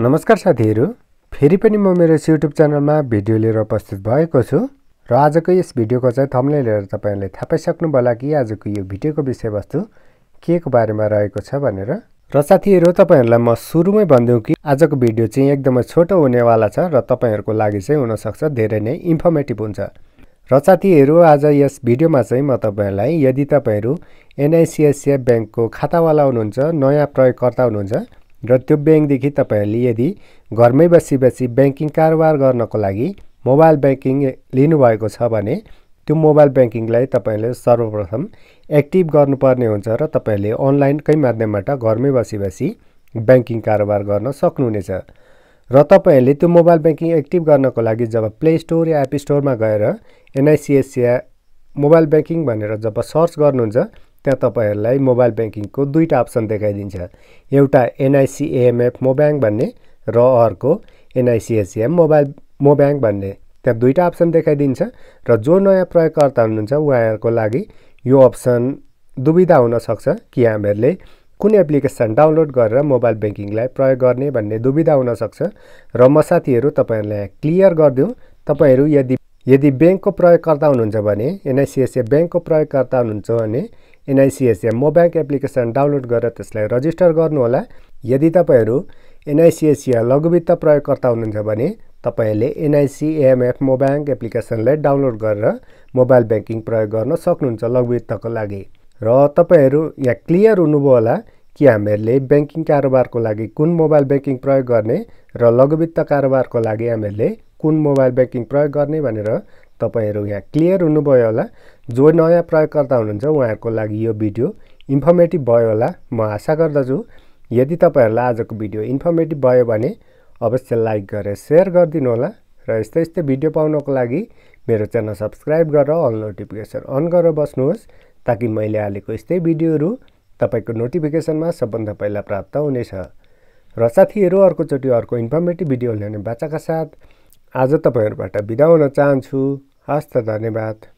नमस्कार साथीहरू फेरि पनि म मेरो युट्युब च्यानलमा भिडियो लिएर उपस्थित भएको छु र आजको यस भिडियोको चाहिँ थम्ले लिएर तपाईँहरूले थाहा पाइसक्नु होला कि आजको यो भिडियोको विषयवस्तु के को बारेमा रहेको छ भनेर र साथीहरू तपाईँहरूलाई म सुरुमै भनिदिउँ कि आजको भिडियो चाहिँ एकदमै छोटो हुनेवाला छ र तपाईँहरूको लागि चाहिँ हुनसक्छ धेरै नै इन्फर्मेटिभ हुन्छ र साथीहरू आज यस भिडियोमा चाहिँ म तपाईँहरूलाई यदि तपाईँहरू एनआइसिएसिएफ ब्याङ्कको खातावाला हुनुहुन्छ नयाँ प्रयोगकर्ता हुनुहुन्छ र त्यो ब्याङ्कदेखि तपाईँहरूले यदि घरमै बसी बसी ब्याङ्किङ कारोबार गर्नको लागि मोबाइल ब्याङ्किङ लिनुभएको छ भने त्यो मोबाइल ब्याङ्किङलाई तपाईँले सर्वप्रथम एक्टिभ गर्नुपर्ने हुन्छ र तपाईँहरूले अनलाइनकै माध्यमबाट घरमै बसी बसी ब्याङ्किङ कारोबार गर्न सक्नुहुनेछ र तपाईँहरूले त्यो मोबाइल ब्याङ्किङ एक्टिभ गर्नको लागि जब प्ले स्टोर या एप स्टोरमा गएर एनआइसिएस या मोबाइल ब्याङ्किङ भनेर जब सर्च गर्नुहुन्छ त्यहाँ तपाईँहरूलाई मोबाइल ब्याङ्किङको दुईवटा अप्सन देखाइदिन्छ एउटा एनआइसिएमएफ मो भन्ने र अर्को एनआइसिएसिएम मोबाइल मो ब्याङ्क भन्ने त्यहाँ दुईवटा अप्सन देखाइदिन्छ र जो नयाँ प्रयोगकर्ता हुनुहुन्छ उहाँहरूको लागि यो अप्सन दुविधा हुनसक्छ कि हामीहरूले कुन एप्लिकेसन डाउनलोड गरेर मोबाइल ब्याङ्किङलाई प्रयोग गर्ने भन्ने दुविधा हुनसक्छ र म साथीहरू तपाईँहरूलाई क्लियर गरिदिउँ तपाईँहरू यदि यदि ब्याङ्कको प्रयोगकर्ता हुनुहुन्छ भने एनआइसिएसए ब्याङ्कको प्रयोगकर्ता हुनुहुन्छ भने एनआइसिएसएम ब्याङ्क एप्लिकेसन डाउनलोड गरेर त्यसलाई रजिस्टर गर्नुहोला यदि तपाईँहरू एनआइसिएस या लघुवित्त प्रयोगकर्ता हुनुहुन्छ भने तपाईँहरूले एनआइसिएमएफ ब्याङ्क एप्लिकेसनलाई डाउनलोड गरेर मोबाइल ब्याङ्किङ प्रयोग गर्न सक्नुहुन्छ लघुवित्तको लागि र तपाईँहरू यहाँ क्लियर हुनुभयो होला कि हामीहरूले ब्याङ्किङ कारोबारको लागि कुन मोबाइल ब्याङ्किङ प्रयोग गर्ने र लघुवित्त कारोबारको लागि हामीहरूले कुन मोबाइल ब्याङ्किङ प्रयोग गर्ने भनेर तपाईँहरू यहाँ क्लियर हुनुभयो होला जो नयाँ प्रयोगकर्ता हुनुहुन्छ उहाँहरूको लागि यो भिडियो इन्फर्मेटिभ भयो होला म आशा गर्दछु यदि तपाईँहरूलाई आजको भिडियो इन्फर्मेटिभ भयो भने अवश्य लाइक गरेर सेयर गरिदिनु होला र यस्तै यस्तै भिडियो पाउनको लागि मेरो च्यानल सब्सक्राइब गरेर अल नोटिफिकेसन अन गरेर बस्नुहोस् ताकि मैले हालेको यस्तै भिडियोहरू तपाईँको नोटिफिकेसनमा सबभन्दा पहिला प्राप्त हुनेछ र साथीहरू अर्कोचोटि अर्को इन्फर्मेटिभ भिडियो ल्याउने बाचाका साथ आज तपाईँहरूबाट बिदा हुन चाहन्छु हस्त धन्यवाद